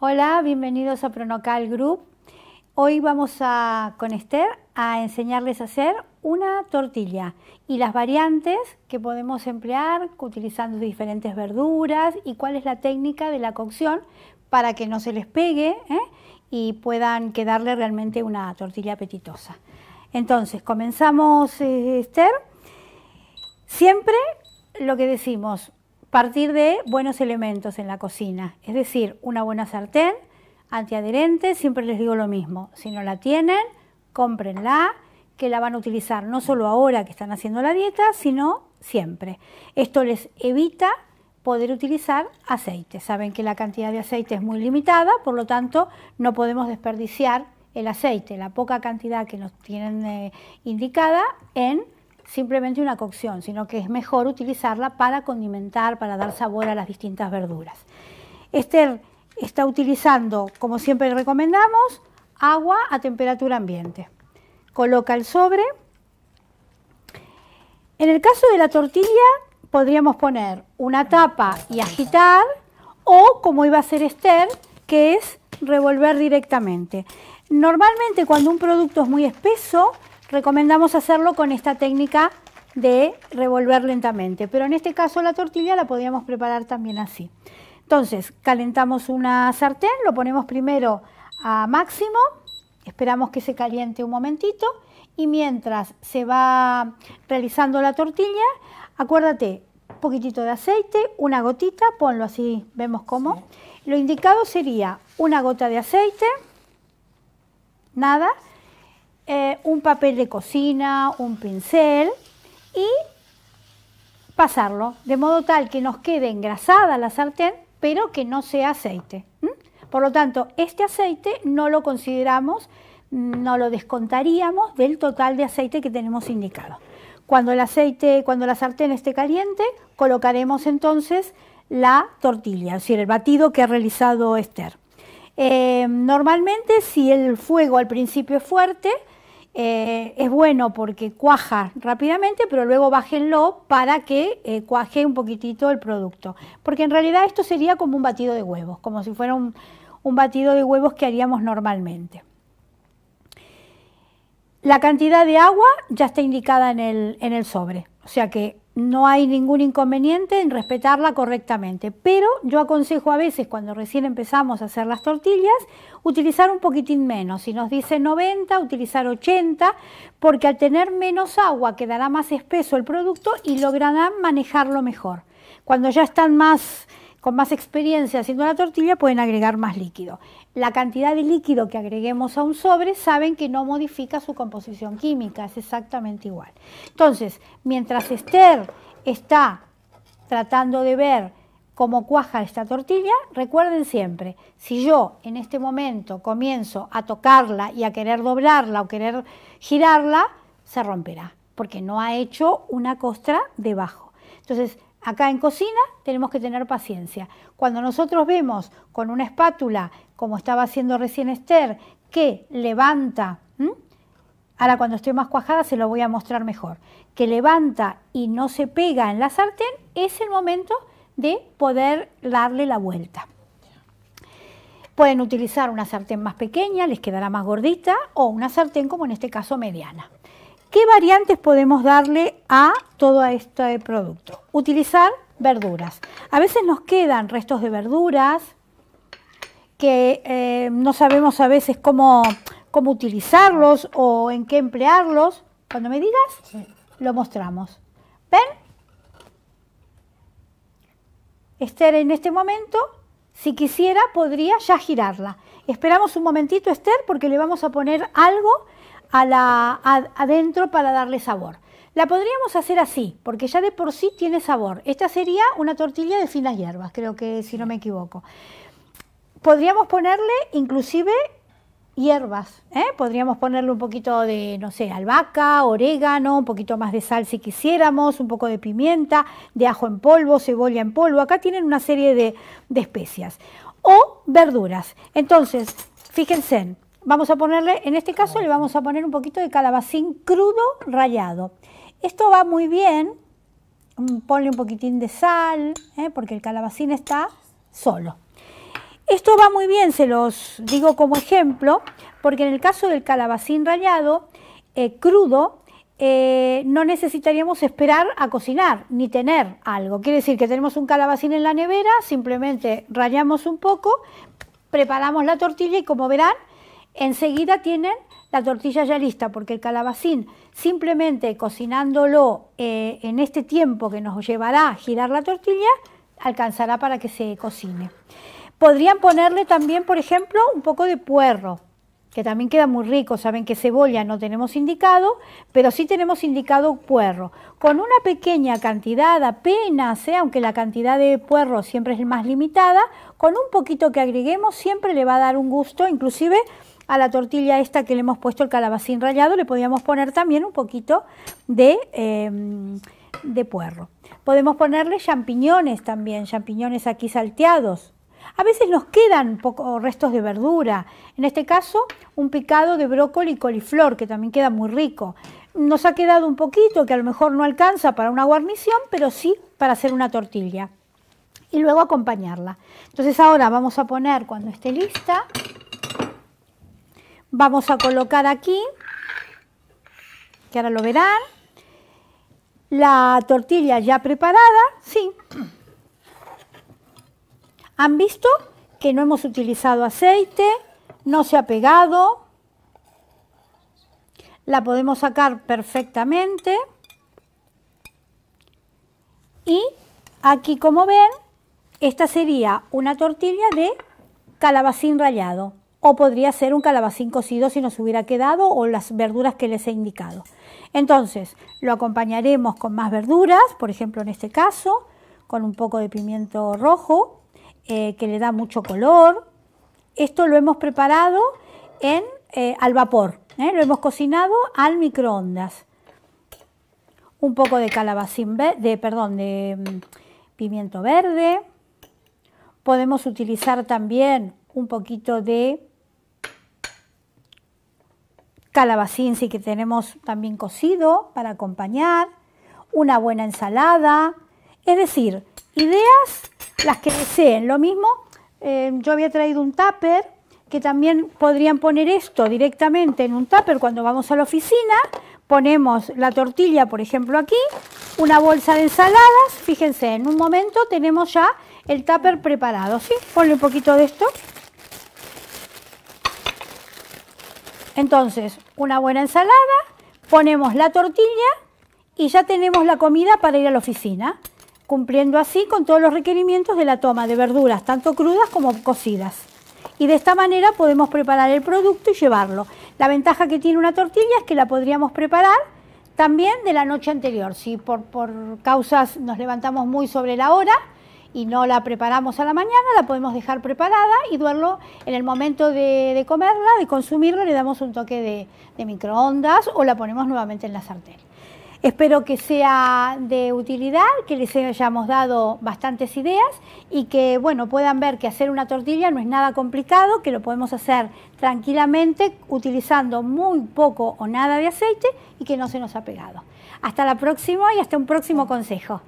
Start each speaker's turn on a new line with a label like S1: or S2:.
S1: Hola, bienvenidos a Pronocal Group. Hoy vamos a, con Esther a enseñarles a hacer una tortilla y las variantes que podemos emplear utilizando diferentes verduras y cuál es la técnica de la cocción para que no se les pegue ¿eh? y puedan quedarle realmente una tortilla apetitosa. Entonces, comenzamos, eh, Esther. Siempre lo que decimos, partir de buenos elementos en la cocina, es decir, una buena sartén, antiadherente, siempre les digo lo mismo, si no la tienen, cómprenla, que la van a utilizar no solo ahora que están haciendo la dieta, sino siempre. Esto les evita poder utilizar aceite. Saben que la cantidad de aceite es muy limitada, por lo tanto no podemos desperdiciar el aceite, la poca cantidad que nos tienen eh, indicada en simplemente una cocción, sino que es mejor utilizarla para condimentar, para dar sabor a las distintas verduras. Esther está utilizando, como siempre recomendamos, agua a temperatura ambiente. Coloca el sobre. En el caso de la tortilla, podríamos poner una tapa y agitar, o como iba a hacer Esther, que es revolver directamente. Normalmente cuando un producto es muy espeso, recomendamos hacerlo con esta técnica de revolver lentamente, pero en este caso la tortilla la podríamos preparar también así. Entonces, calentamos una sartén, lo ponemos primero a máximo, esperamos que se caliente un momentito y mientras se va realizando la tortilla, acuérdate, un poquitito de aceite, una gotita, ponlo así, vemos cómo. Lo indicado sería una gota de aceite, nada, eh, un papel de cocina, un pincel y pasarlo, de modo tal que nos quede engrasada la sartén, pero que no sea aceite. Por lo tanto, este aceite no lo consideramos, mm, no lo descontaríamos del total de aceite que tenemos indicado. Cuando el aceite, cuando la sartén esté caliente, colocaremos entonces la tortilla, es decir, el batido que ha realizado Esther. Eh, normalmente, si el fuego al principio es fuerte, eh, es bueno porque cuaja rápidamente, pero luego bájenlo para que eh, cuaje un poquitito el producto. Porque en realidad esto sería como un batido de huevos, como si fuera un, batido de huevos que haríamos normalmente. La cantidad de agua ya está indicada en el, en el sobre, o sea que no hay ningún inconveniente en respetarla correctamente, pero yo aconsejo a veces cuando recién empezamos a hacer las tortillas utilizar un poquitín menos, si nos dice 90, utilizar 80, porque al tener menos agua quedará más espeso el producto y lograrán manejarlo mejor. Cuando ya están más con más experiencia haciendo la tortilla pueden agregar más líquido. La cantidad de líquido que agreguemos a un sobre saben que no modifica su composición química, es exactamente igual. Entonces, mientras Esther está tratando de ver cómo cuaja esta tortilla, recuerden siempre, si yo en este momento comienzo a tocarla y a querer doblarla o querer girarla, se romperá, porque no ha hecho una costra debajo. Entonces, Acá en cocina tenemos que tener paciencia. Cuando nosotros vemos con una espátula, como estaba haciendo recién Esther, que levanta, ahora cuando esté más cuajada se lo voy a mostrar mejor, que levanta y no se pega en la sartén, es el momento de poder darle la vuelta. Pueden utilizar una sartén más pequeña, les quedará más gordita, o una sartén como en este caso mediana. ¿Qué variantes podemos darle a todo este producto? Utilizar verduras. A veces nos quedan restos de verduras que eh, no sabemos a veces cómo, cómo utilizarlos o en qué emplearlos. Cuando me digas, lo mostramos. ¿Ven? Esther en este momento, si quisiera, podría ya girarla. Esperamos un momentito, Esther, porque le vamos a poner algo adentro para darle sabor. La podríamos hacer así, porque ya de por sí tiene sabor. Esta sería una tortilla de finas hierbas, creo que si no me equivoco. Podríamos ponerle inclusive hierbas, ¿eh? podríamos ponerle un poquito de, no sé, albahaca, orégano, un poquito más de sal si quisiéramos, un poco de pimienta, de ajo en polvo, cebolla en polvo. Acá tienen una serie de, de especias. O verduras. Entonces, fíjense, Vamos a ponerle, en este caso le vamos a poner un poquito de calabacín crudo rallado. Esto va muy bien, mm, ponle un poquitín de sal, ¿eh? porque el calabacín está solo. Esto va muy bien, se los digo como ejemplo, porque en el caso del calabacín rallado, eh, crudo, eh, no necesitaríamos esperar a cocinar ni tener algo. Quiere decir que tenemos un calabacín en la nevera, simplemente rallamos un poco, preparamos la tortilla y como verán, Enseguida tienen la tortilla ya lista, porque el calabacín, simplemente cocinándolo eh, en este tiempo que nos llevará a girar la tortilla, alcanzará para que se cocine. Podrían ponerle también, por ejemplo, un poco de puerro, que también queda muy rico. Saben que cebolla no tenemos indicado, pero sí tenemos indicado puerro. Con una pequeña cantidad, apenas, ¿eh? aunque la cantidad de puerro siempre es más limitada, con un poquito que agreguemos siempre le va a dar un gusto, inclusive a la tortilla esta que le hemos puesto el calabacín rallado, le podíamos poner también un poquito em, de, puerro. Podemos ponerle champiñones también, champiñones aquí salteados. A veces nos quedan poco, restos de verdura. En este caso, un picado de brócoli y coliflor, que también queda muy rico. Nos ha quedado un poquito que a lo mejor no alcanza para una guarnición, pero sí para hacer una tortilla. Y luego acompañarla. Entonces ahora vamos a poner, cuando esté lista, Vamos a colocar aquí, que ahora lo verán, la tortilla ya preparada, sí. ¿Han visto que no hemos utilizado aceite? No se ha pegado. La podemos sacar perfectamente. Y aquí, como ven, esta sería una tortilla de calabacín rallado o podría ser un calabacín cocido si nos hubiera quedado o las verduras que les he indicado. Entonces, lo acompañaremos con más verduras, por ejemplo en este caso, con un poco de pimiento rojo, eh, que le da mucho color. Esto lo hemos preparado en, eh, al vapor, ¿eh? lo hemos cocinado al microondas. Un poco de calabacín, de, perdón, de mm, pimiento verde. Podemos utilizar también un poquito de calabacín sí que tenemos también cocido para acompañar, una buena ensalada, es decir, ideas las que deseen. Lo mismo, eh, yo había traído un tupper, que también podrían poner esto directamente en un tupper cuando vamos a la oficina, ponemos la tortilla, por ejemplo, aquí, una bolsa de ensaladas, fíjense, en un momento tenemos ya el tupper preparado, ¿sí? Ponle un poquito de esto. Entonces, una buena ensalada, ponemos la tortilla y ya tenemos la comida para ir a la oficina, cumpliendo así con todos los requerimientos de la toma de verduras, tanto crudas como cocidas. Y de esta manera podemos preparar el producto y llevarlo. La ventaja que tiene una tortilla es que la podríamos preparar también de la noche anterior. Si por, por causas nos levantamos muy sobre la hora, y no la preparamos a la mañana, la podemos dejar preparada y duerlo en el momento de, comerla, de consumirla, le damos un toque de, de microondas o la ponemos nuevamente en la sartén. Espero que sea de utilidad, que les hayamos dado bastantes ideas y que bueno, puedan ver que hacer una tortilla no es nada complicado, que lo podemos hacer tranquilamente utilizando muy poco o nada de aceite y que no se nos ha pegado. Hasta la próxima y hasta un próximo consejo.